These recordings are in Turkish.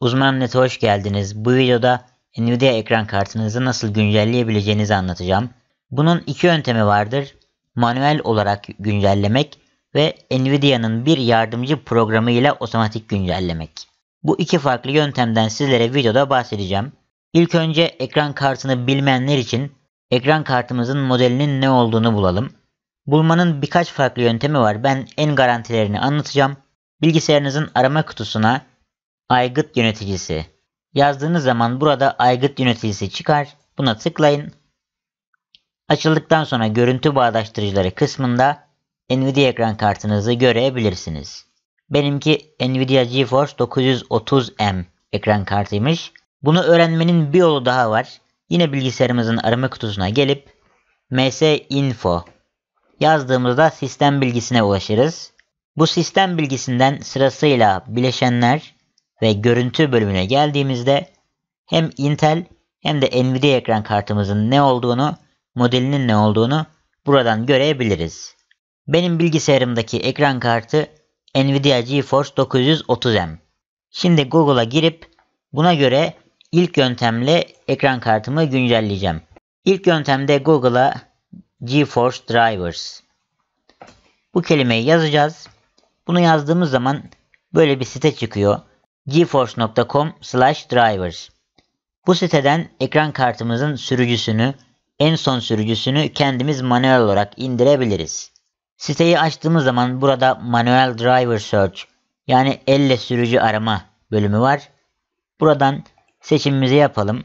Uzman.net'e hoş geldiniz. Bu videoda Nvidia ekran kartınızı nasıl güncelleyebileceğinizi anlatacağım. Bunun iki yöntemi vardır. Manuel olarak güncellemek ve Nvidia'nın bir yardımcı programı ile otomatik güncellemek. Bu iki farklı yöntemden sizlere videoda bahsedeceğim. İlk önce ekran kartını bilmeyenler için ekran kartımızın modelinin ne olduğunu bulalım. Bulmanın birkaç farklı yöntemi var. Ben en garantilerini anlatacağım. Bilgisayarınızın arama kutusuna aygıt yöneticisi. Yazdığınız zaman burada aygıt yöneticisi çıkar. Buna tıklayın. Açıldıktan sonra görüntü bağdaştırıcıları kısmında Nvidia ekran kartınızı görebilirsiniz. Benimki Nvidia GeForce 930M ekran kartıymış. Bunu öğrenmenin bir yolu daha var. Yine bilgisayarımızın arama kutusuna gelip ms info yazdığımızda sistem bilgisine ulaşırız. Bu sistem bilgisinden sırasıyla bileşenler, ve görüntü bölümüne geldiğimizde hem Intel hem de Nvidia ekran kartımızın ne olduğunu, modelinin ne olduğunu buradan görebiliriz. Benim bilgisayarımdaki ekran kartı Nvidia GeForce 930M. Şimdi Google'a girip buna göre ilk yöntemle ekran kartımı güncelleyeceğim. İlk yöntemde Google'a GeForce Drivers. Bu kelimeyi yazacağız. Bunu yazdığımız zaman böyle bir site çıkıyor geforce.com/drivers. Bu siteden ekran kartımızın sürücüsünü, en son sürücüsünü kendimiz manuel olarak indirebiliriz. Siteyi açtığımız zaman burada Manuel Driver Search yani elle sürücü arama bölümü var. Buradan seçimimizi yapalım.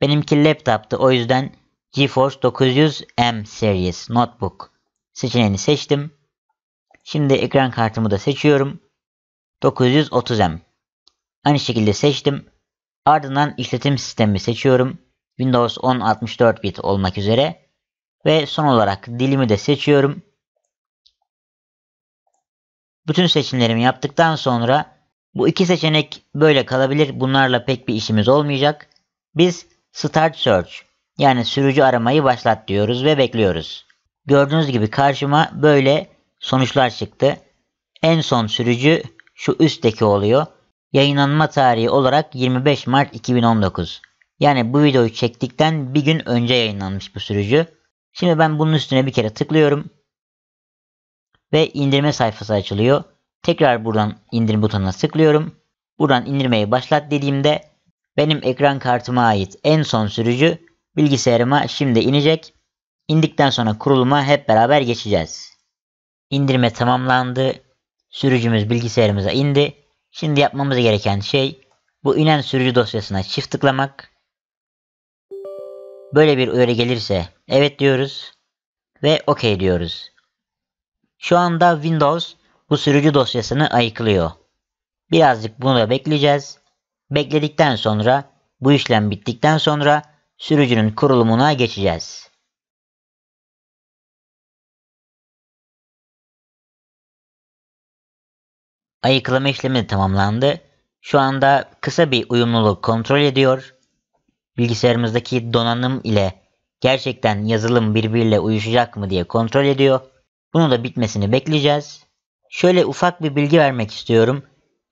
Benimki laptop'tı o yüzden GeForce 900 M Series Notebook seçeneğini seçtim. Şimdi ekran kartımı da seçiyorum. 930M. Aynı şekilde seçtim. Ardından işletim sistemi seçiyorum. Windows 10 64 bit olmak üzere. Ve son olarak dilimi de seçiyorum. Bütün seçimlerimi yaptıktan sonra bu iki seçenek böyle kalabilir. Bunlarla pek bir işimiz olmayacak. Biz Start Search yani sürücü aramayı başlat diyoruz ve bekliyoruz. Gördüğünüz gibi karşıma böyle sonuçlar çıktı. En son sürücü şu üstteki oluyor. Yayınlanma tarihi olarak 25 Mart 2019. Yani bu videoyu çektikten bir gün önce yayınlanmış bu sürücü. Şimdi ben bunun üstüne bir kere tıklıyorum. Ve indirme sayfası açılıyor. Tekrar buradan indir butonuna tıklıyorum. Buradan indirmeyi başlat dediğimde benim ekran kartıma ait en son sürücü bilgisayarıma şimdi inecek. İndikten sonra kuruluma hep beraber geçeceğiz. İndirme tamamlandı. Sürücümüz bilgisayarımıza indi. Şimdi yapmamız gereken şey bu inen sürücü dosyasına çift tıklamak. Böyle bir uyarı gelirse evet diyoruz ve OK diyoruz. Şu anda Windows bu sürücü dosyasını ayıklıyor. Birazcık bunu da bekleyeceğiz. Bekledikten sonra bu işlem bittikten sonra sürücünün kurulumuna geçeceğiz. Ayıklama işlemi tamamlandı. Şu anda kısa bir uyumluluk kontrol ediyor. Bilgisayarımızdaki donanım ile gerçekten yazılım birbiriyle uyuşacak mı diye kontrol ediyor. Bunu da bitmesini bekleyeceğiz. Şöyle ufak bir bilgi vermek istiyorum.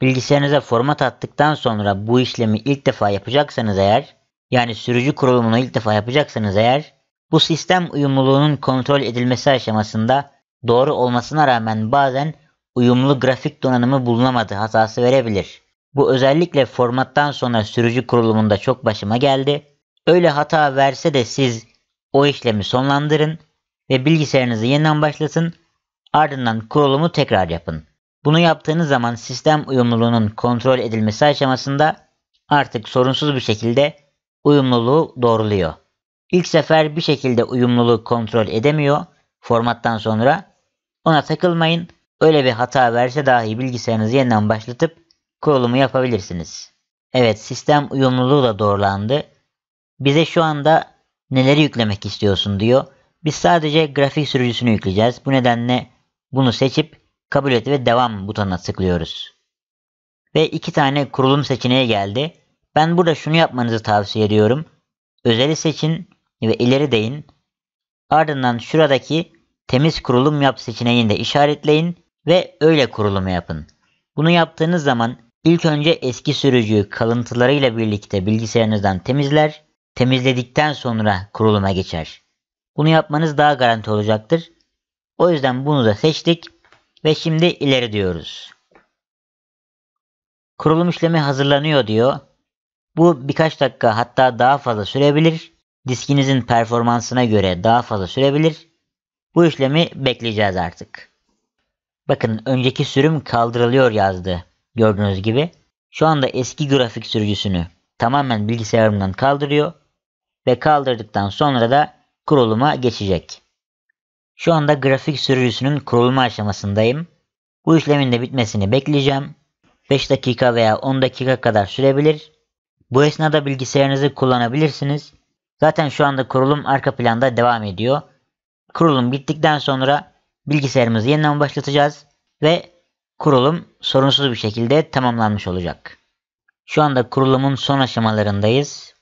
Bilgisayarınıza format attıktan sonra bu işlemi ilk defa yapacaksanız eğer, yani sürücü kurulumunu ilk defa yapacaksanız eğer, bu sistem uyumluluğunun kontrol edilmesi aşamasında doğru olmasına rağmen bazen uyumlu grafik donanımı bulunamadı hatası verebilir. Bu özellikle formattan sonra sürücü kurulumunda çok başıma geldi. Öyle hata verse de siz o işlemi sonlandırın ve bilgisayarınızı yeniden başlatın. Ardından kurulumu tekrar yapın. Bunu yaptığınız zaman sistem uyumluluğunun kontrol edilmesi aşamasında artık sorunsuz bir şekilde uyumluluğu doğruluyor. İlk sefer bir şekilde uyumluluğu kontrol edemiyor formattan sonra. Ona takılmayın Öyle bir hata verse dahi bilgisayarınızı yeniden başlatıp kurulumu yapabilirsiniz. Evet sistem uyumluluğu da doğrulandı. Bize şu anda neleri yüklemek istiyorsun diyor. Biz sadece grafik sürücüsünü yükleyeceğiz. Bu nedenle bunu seçip kabul et ve devam butonuna tıklıyoruz. Ve iki tane kurulum seçeneği geldi. Ben burada şunu yapmanızı tavsiye ediyorum. Özeli seçin ve ileri deyin. Ardından şuradaki temiz kurulum yap seçeneğini de işaretleyin ve öyle kurulumu yapın. Bunu yaptığınız zaman ilk önce eski sürücüyü kalıntılarıyla birlikte bilgisayarınızdan temizler, temizledikten sonra kuruluma geçer. Bunu yapmanız daha garanti olacaktır. O yüzden bunu da seçtik ve şimdi ileri diyoruz. Kurulum işlemi hazırlanıyor diyor. Bu birkaç dakika hatta daha fazla sürebilir. Diskinizin performansına göre daha fazla sürebilir. Bu işlemi bekleyeceğiz artık. Bakın önceki sürüm kaldırılıyor yazdı. Gördüğünüz gibi. Şu anda eski grafik sürücüsünü tamamen bilgisayarımdan kaldırıyor. Ve kaldırdıktan sonra da kuruluma geçecek. Şu anda grafik sürücüsünün kurulma aşamasındayım. Bu işlemin de bitmesini bekleyeceğim. 5 dakika veya 10 dakika kadar sürebilir. Bu esnada bilgisayarınızı kullanabilirsiniz. Zaten şu anda kurulum arka planda devam ediyor. Kurulum bittikten sonra bilgisayarımızı yeniden başlatacağız ve kurulum sorunsuz bir şekilde tamamlanmış olacak. Şu anda kurulumun son aşamalarındayız.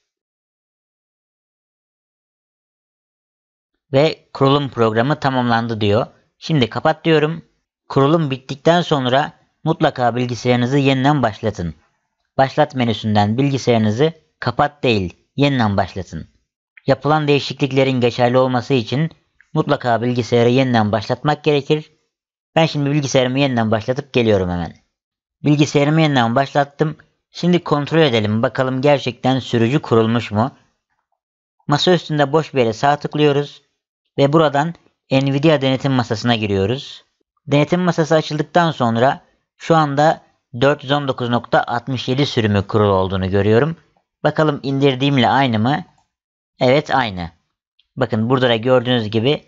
Ve kurulum programı tamamlandı diyor. Şimdi kapat diyorum. Kurulum bittikten sonra mutlaka bilgisayarınızı yeniden başlatın. Başlat menüsünden bilgisayarınızı kapat değil yeniden başlatın. Yapılan değişikliklerin geçerli olması için mutlaka bilgisayarı yeniden başlatmak gerekir. Ben şimdi bilgisayarımı yeniden başlatıp geliyorum hemen. Bilgisayarımı yeniden başlattım. Şimdi kontrol edelim bakalım gerçekten sürücü kurulmuş mu? Masa üstünde boş bir yere sağ tıklıyoruz ve buradan Nvidia denetim masasına giriyoruz. Denetim masası açıldıktan sonra şu anda 419.67 sürümü kurulu olduğunu görüyorum. Bakalım indirdiğimle aynı mı? Evet aynı. Bakın burada da gördüğünüz gibi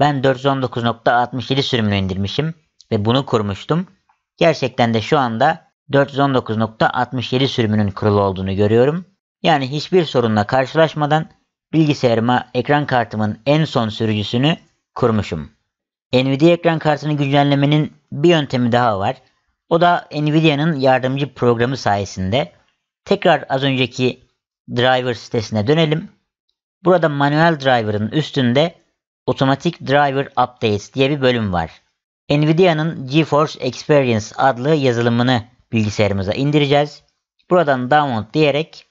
ben 419.67 sürümünü indirmişim ve bunu kurmuştum. Gerçekten de şu anda 419.67 sürümünün kurulu olduğunu görüyorum. Yani hiçbir sorunla karşılaşmadan bilgisayarıma ekran kartımın en son sürücüsünü kurmuşum. Nvidia ekran kartını güncellemenin bir yöntemi daha var. O da Nvidia'nın yardımcı programı sayesinde. Tekrar az önceki driver sitesine dönelim Burada manuel driver'ın üstünde otomatik driver updates diye bir bölüm var. Nvidia'nın GeForce Experience adlı yazılımını bilgisayarımıza indireceğiz. Buradan download diyerek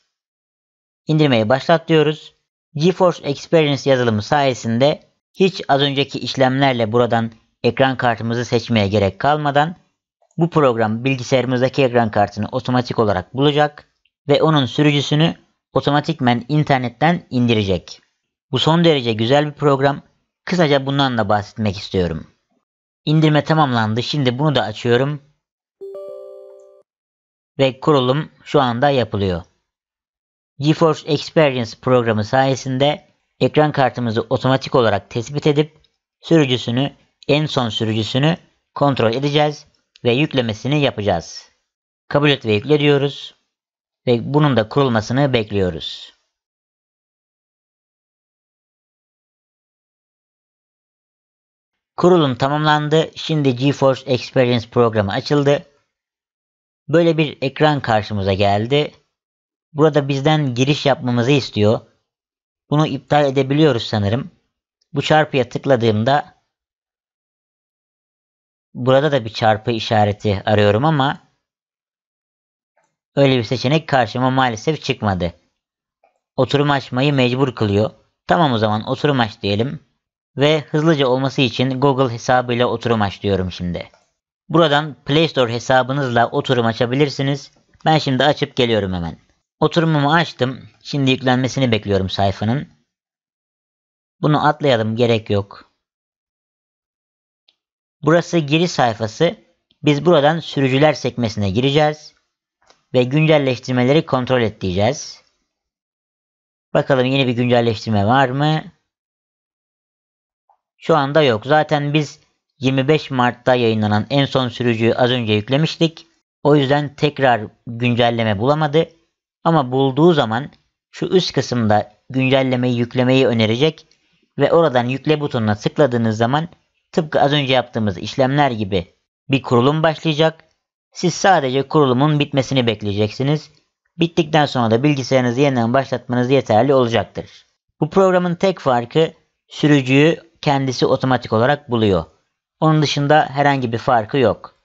indirmeyi başlat diyoruz. GeForce Experience yazılımı sayesinde hiç az önceki işlemlerle buradan ekran kartımızı seçmeye gerek kalmadan bu program bilgisayarımızdaki ekran kartını otomatik olarak bulacak ve onun sürücüsünü otomatikmen internetten indirecek. Bu son derece güzel bir program. Kısaca bundan da bahsetmek istiyorum. İndirme tamamlandı. Şimdi bunu da açıyorum. Ve kurulum şu anda yapılıyor. GeForce Experience programı sayesinde ekran kartımızı otomatik olarak tespit edip sürücüsünü, en son sürücüsünü kontrol edeceğiz ve yüklemesini yapacağız. Kabul et ve yükle diyoruz ve bunun da kurulmasını bekliyoruz. Kurulum tamamlandı. Şimdi GeForce Experience programı açıldı. Böyle bir ekran karşımıza geldi. Burada bizden giriş yapmamızı istiyor. Bunu iptal edebiliyoruz sanırım. Bu çarpıya tıkladığımda burada da bir çarpı işareti arıyorum ama Öyle bir seçenek karşıma maalesef çıkmadı. Oturum açmayı mecbur kılıyor. Tamam o zaman oturum aç diyelim. Ve hızlıca olması için Google hesabıyla oturum aç diyorum şimdi. Buradan Play Store hesabınızla oturum açabilirsiniz. Ben şimdi açıp geliyorum hemen. Oturumumu açtım. Şimdi yüklenmesini bekliyorum sayfanın. Bunu atlayalım gerek yok. Burası giriş sayfası. Biz buradan sürücüler sekmesine gireceğiz ve güncelleştirmeleri kontrol et diyeceğiz. Bakalım yeni bir güncelleştirme var mı? Şu anda yok. Zaten biz 25 Mart'ta yayınlanan en son sürücüyü az önce yüklemiştik. O yüzden tekrar güncelleme bulamadı. Ama bulduğu zaman şu üst kısımda güncellemeyi yüklemeyi önerecek ve oradan yükle butonuna tıkladığınız zaman tıpkı az önce yaptığımız işlemler gibi bir kurulum başlayacak siz sadece kurulumun bitmesini bekleyeceksiniz. Bittikten sonra da bilgisayarınızı yeniden başlatmanız yeterli olacaktır. Bu programın tek farkı sürücüyü kendisi otomatik olarak buluyor. Onun dışında herhangi bir farkı yok.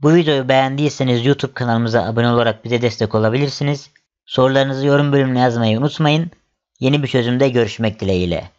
Bu videoyu beğendiyseniz YouTube kanalımıza abone olarak bize destek olabilirsiniz. Sorularınızı yorum bölümüne yazmayı unutmayın. Yeni bir çözümde görüşmek dileğiyle.